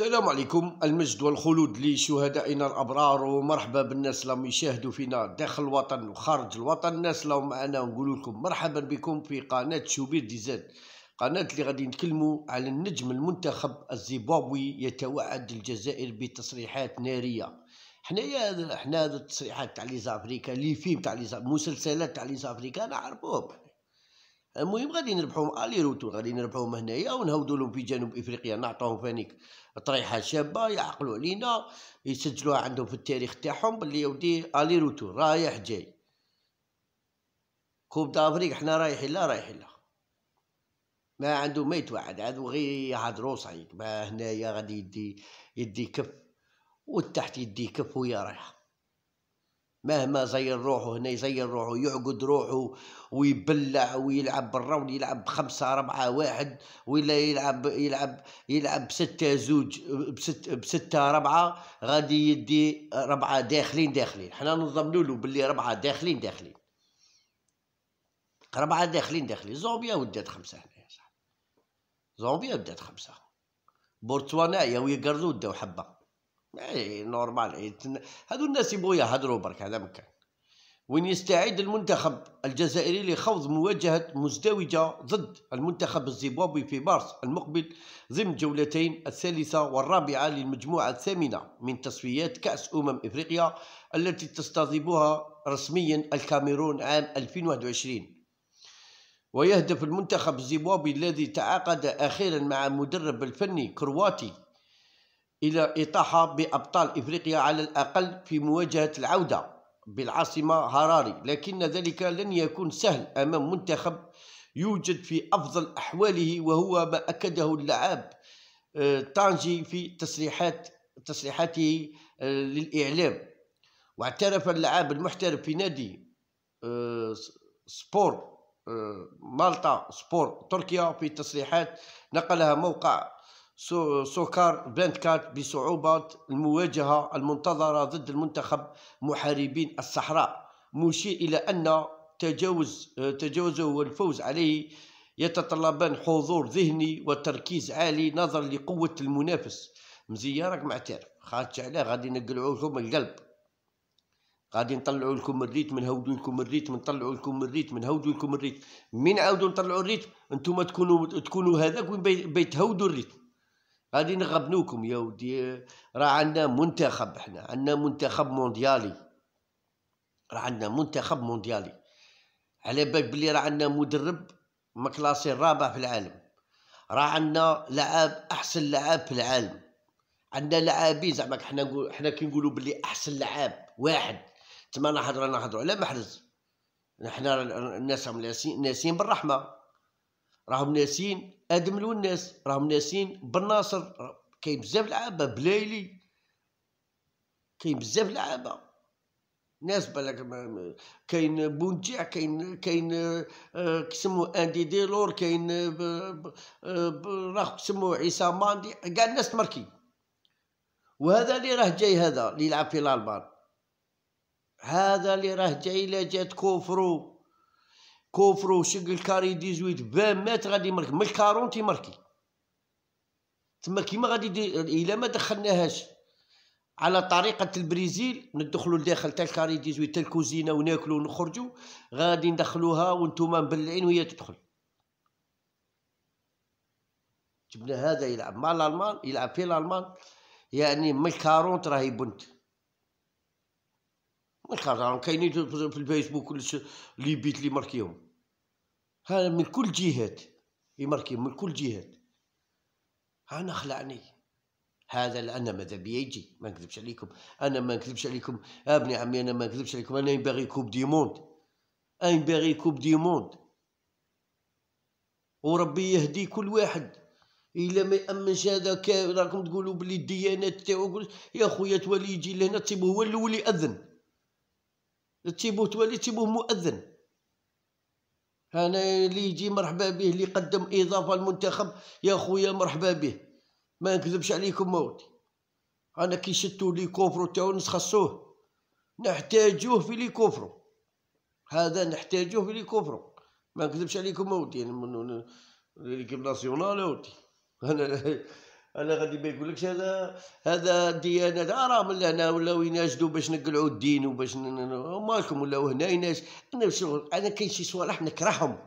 السلام عليكم المجد والخلود لشهدائنا الابرار ومرحبا بالناس اللي يشاهدوا فينا داخل الوطن وخارج الوطن الناس اللي معنا ونقول لكم مرحبا بكم في قناه شوبير ديزاد قناه اللي غادي نتكلموا على النجم المنتخب الزيمبابوي يتوعد الجزائر بتصريحات ناريه حنايا حنا هذه التصريحات تاع لي لي فيلم تاع لي مسلسلات تاع لي زافريكان عرفوهم المهم غادي نربحوهم الي آه، روتور غادي نربحوهم هنايا ونهودو لهم في جنوب افريقيا نعطوهم فانيك طريحه شابه يعقلوا علينا يسجلوها عندهم في التاريخ تاعهم باللي يودي الي آه، روتور رايح جاي كوب دافريك حنا رايحين لا رايحين لا ما عنده ما يتوعد عاد غير يهضروا صعيب ما هنايا غادي يدي يدي كف والتحت يدي كف ويا رايحه مهما زير روحه هنا يزير روحه يعقد روحه ويبلع ويلعب بالراوند يلعب خمسة أربعة واحد ولا يلعب يلعب يلعب بستة زوج بست بستة ربعة غادي يدي ربعة داخلين داخلين حنا نضمنوا له باللي ربعة داخلين داخلين ربعة داخلين داخلين زومبيا ودات خمسة هنا يا صاحبي زومبيا ودات خمسة بورتوانايا ويقردوا داو حبه اي نورمال هادو إيه، الناس يبغوا يهضروا برك هذا مكان وين يستعيد المنتخب الجزائري لخوض مواجهة مزدوجة ضد المنتخب الزيمبابوي في مارس المقبل ضمن جولتين الثالثة والرابعة للمجموعة الثامنة من تصفيات كأس أمم إفريقيا التي تستضيفها رسميا الكاميرون عام 2021 ويهدف المنتخب الزيمبابوي الذي تعاقد أخيرا مع مدرب الفني كرواتي إلى إطاحة بأبطال إفريقيا على الأقل في مواجهة العودة بالعاصمة هراري لكن ذلك لن يكون سهل أمام منتخب يوجد في أفضل أحواله وهو ما أكده اللعاب طانجي آه، في تصريحات تصريحاته آه، للإعلام واعترف اللعاب المحترف في نادي آه، سبور مالطا سبور تركيا في تصريحات نقلها موقع سوكار بلانكارت بصعوبات المواجهة المنتظرة ضد المنتخب محاربين الصحراء مشير إلى أن تجاوز تجاوزه والفوز عليه يتطلبان حضور ذهني وتركيز عالي نظرا لقوة المنافس مزيان راك معترف خاطش علاه غادي نقلعو لكم القلب غادي نطلعوا لكم الريتم نهودوا لكم الريتم نطلعوا لكم الريتم نهودوا لكم الريتم من عاودوا نطلعوا الريتم انتم تكونوا تكونوا هذاك وين بيتهودوا الريتم هذه نغبنوكم يا ودي راه عندنا منتخب احنا عندنا منتخب مونديالي راه عندنا منتخب مونديالي على بالك بلي راه عندنا مدرب مكلاسي الرابع في العالم راه عندنا لعاب احسن لعاب في العالم عندنا لاعبين زعما حنا نقول حنا كي نقولوا بلي احسن لعاب واحد تما نهضروا نهضروا على محرز حنا الناس ناسين بالرحمه راهم ناسين ادم الوناس راهم ناسين بن ناصر كاين بزاف لعابه بلايلي كاين بزاف لعابه ناس بالك كاين بونجيع كاين كاين آه، كسمو اندي ديلور كاين راه كسمو آه، عيسى ماندي كاع الناس تمركي وهذا اللي راه جاي هذا اللي يلعب في الالبان هذا اللي راه جاي لا جات كوفرو كوفرو شكل كاري 18 متر غادي يمركي من الكارون تيمركي تما كيما غادي الا ما دخلناهاش على طريقة البرازيل ندخلوا لداخل تاع الكاري 18 تاع الكوزينه وناكلوا ونخرجوا غادي ندخلوها وانتم مبلعين وهي تدخل جبنا هذا يلعب مع الالمان يلعب في الالمان يعني من الكارونت راهي بنت من الكارونت كاينين في الفيسبوك كلش لي بيت لي ماركيهم هذا من كل جهات يمركي من كل جهات انا خلعني هذا لان انا ماذا بيا يجي ما نكذبش عليكم انا ما نكذبش عليكم آه، ابني عمي انا ما نكذبش عليكم انا باغي كوب دي موند انا باغي كوب دي موند وربي يهدي كل واحد الا ما يامنش هذا راكم تقولوا بلي الديانات إيه تاعو يا خويا تولي يجي لهنا تسيبوه هو الاول ياذن تسيبوه تولي تسيبوه مؤذن انا اللي يجي مرحبا به اللي قدم اضافه للمنتخب يا خويا مرحبا به ما نكذبش عليكم موتي انا كي شتو لي كوفرو تاعو نسخصوه نحتاجوه في لي كوفرو هذا نحتاجوه في لي كوفرو ما نكذبش عليكم موتي يعني ليكيب ناسيونال اوتي انا انا غادي ما لك هذا هذا الديانه آه راهم لهنا ولاو يناجدوا باش نقلعوا الدين وباش مالكم ولاو هنا يناج انا شغل انا كاين شي صوالح نكرههم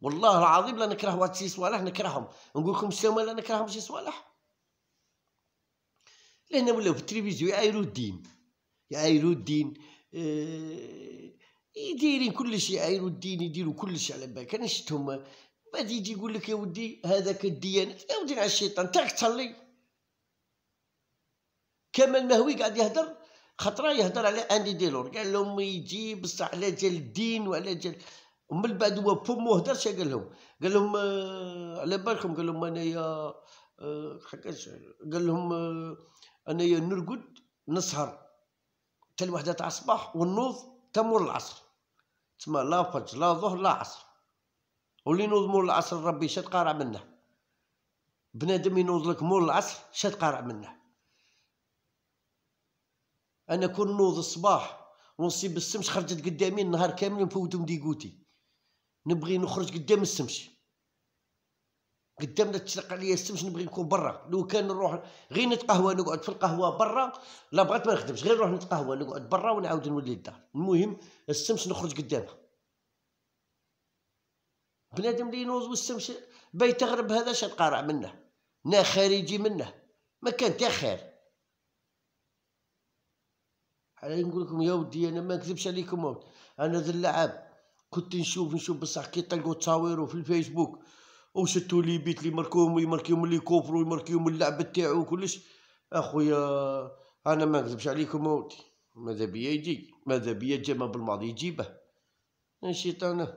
والله العظيم لا نكره واحد شي صوالح نكرههم نقول لكم السلام لا نكرههم شي صوالح لان ولاو في التلفزيون يعايروا الدين يعايروا الدين آه يديرين كلشي يعايروا الدين يديروا كلشي على بالك انا شفتهم ما يجي يقول لك يا ودي هذاك الديانات يا ودي على الشيطان انت تصلي كمال مهوي قاعد يهدر خطره يهدر على اندي ديلور قال لهم يجي بصح على جال الدين وعلى جال ومن بعد هو بوم ما هدرش قال لهم قال لهم آه، على بالكم قال لهم انايا آه، قال لهم آه، انايا نرقد نسهر حتى الوحده تاع الصباح والنوض تمر العصر تسمى لا فجر لا ظهر لا عصر واللي ينوض مول العصر ربي شاد قارع منه بنادم ينوض لك مول العصر شاد قارع منه انا كون نوض الصباح ونصيب السمش خرجت قدامي النهار كامل نفوتو مديقوتي نبغي نخرج قدام السمش قدامنا تشرق عليا السمش نبغي نكون برا لو كان نروح غير نتقهوى نقعد في القهوه برا لا بغيت ما نخدمش غير نروح نتقهوى نقعد برا ونعاود نولي للدار المهم السمش نخرج قدامها بنادم اللي ينوض والشمس باي تغرب هذا شن قارع منه نا خارجي منه ما كان تا خير على نقول لكم يا ودي انا ما نكذبش عليكم موت انا ذا اللعاب كنت نشوف نشوف بصح كي طلقوا تصاويرو في الفيسبوك وشتوا لي بيت لي مركوم ويمركيهم لي كوفر ويمركيهم اللعب تاعو وكلش اخويا انا ما نكذبش عليكم موتي ماذا بيا يجي ماذا بيا جمع بالماضي يجيبه الشيطان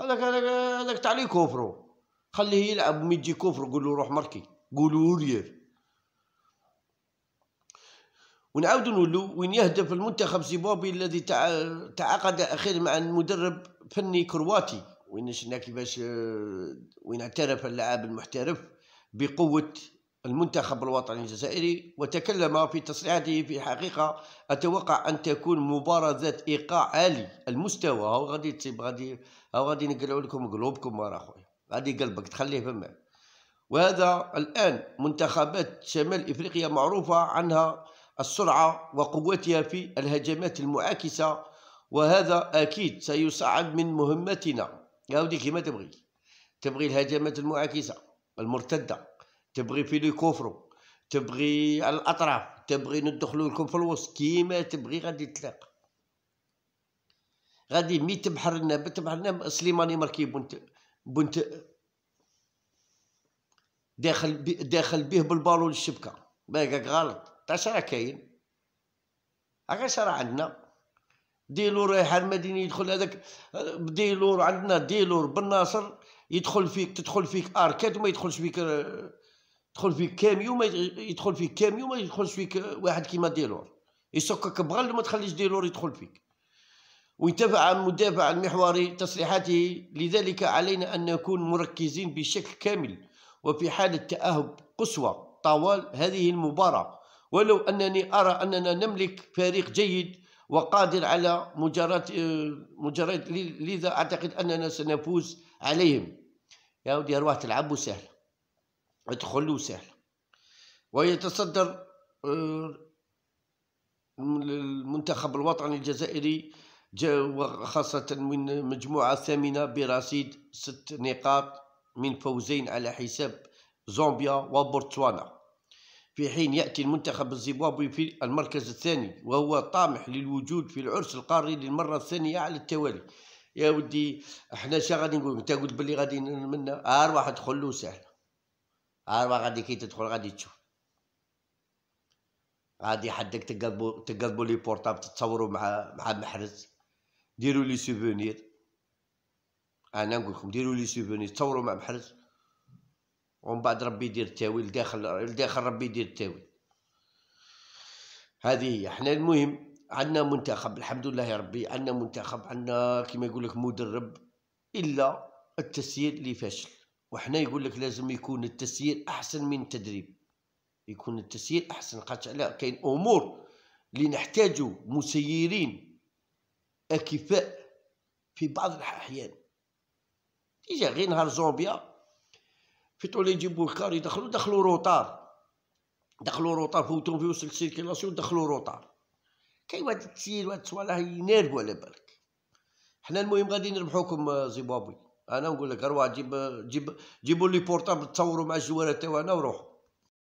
هذاك هذاك هذاك لي كوفرو خليه يلعب مي يجي كوفرو قول له روح مركي قولوا ورير ونعاود نقولوا وين يهدف المنتخب زيمبابوي الذي تعاقد اخيرا مع المدرب فني كرواتي وين شفنا كيفاش آه، وين اعترف اللاعب المحترف بقوه المنتخب الوطني الجزائري وتكلم في تصريحاته في الحقيقة أتوقع أن تكون مباراة ذات إيقاع عالي المستوى هاو غادي تصيب غادي هاو غادي نقلعوا لكم قلوبكم مرة أخويا غادي قلبك تخليه فما وهذا الآن منتخبات شمال إفريقيا معروفة عنها السرعة وقوتها في الهجمات المعاكسة وهذا أكيد سيصعد من مهمتنا يا ودي كما تبغي تبغي الهجمات المعاكسة المرتدة تبغي لي كوفرو تبغي على الاطراف تبغي ندخلوا لكم في الوسط كيما تبغي غادي تلاقى غادي مي تبحر لنا بتبحر لنا سليماني مركي بنت بنت داخل بي داخل به بالبالون الشبكه باقاك غلط تاع شرا كاين هاكا شرا عندنا ديلور رايح المدينه يدخل هذاك ديلور عندنا ديلور بالناصر يدخل فيك تدخل فيك اركاد وما يدخلش فيك آه، يدخل فيك كاميو ما يدخل فيك كاميو ما يدخلش فيك واحد كيما ديلور يسكك بغل ما تخليش ديلور يدخل فيك ويتابع المدافع المحوري تصريحاته لذلك علينا أن نكون مركزين بشكل كامل وفي حالة تأهب قصوى طوال هذه المباراة ولو أنني أرى أننا نملك فريق جيد وقادر على مجرد مجرد لذا أعتقد أننا سنفوز عليهم يا ودي أرواح تلعب سهلة ادخل وسهل ويتصدر المنتخب آه، الوطني الجزائري وخاصة من مجموعة ثامنة برصيد ست نقاط من فوزين على حساب زومبيا وبورتسوانا في حين يأتي المنتخب الزيمبابوي في المركز الثاني وهو طامح للوجود في العرس القاري للمرة الثانية على التوالي يا ودي احنا شغالين نقول انت قلت بلي غادي نمنى ار آه، واحد خلو سهل عارف غادي كي تدخل غادي تشوف غادي حدك تقلبو تقلبو لي بورطاب تتصوروا مع مع محرز ديروا لي سوفونير انا نقول لكم ديروا لي سوفونير تصوروا مع محرز ومن بعد ربي يدير التاويل داخل لداخل ربي يدير التاويل هذه هي حنا المهم عندنا منتخب الحمد لله يا ربي عندنا منتخب عندنا كما يقول لك مدرب الا التسيير اللي فاشل وحنا يقول لك لازم يكون التسيير احسن من التدريب يكون التسيير احسن قاتش على كاين امور اللي نحتاجو مسيرين اكفاء في بعض الاحيان ديجا غير نهار زومبيا في طول يجيبوا الكار يدخلوا دخلوا روطار دخلوا روطار فوتوا في وسط السيركيلاسيون دخلوا روطار كاين واحد التسيير واحد الصوالح ينيرفو على بالك حنا المهم غادي نربحوكم آه، زيمبابوي انا نقول لك اروح جيب جيب جيبوا لي بورطابل تصوروا مع الجواره تاعو انا وروحوا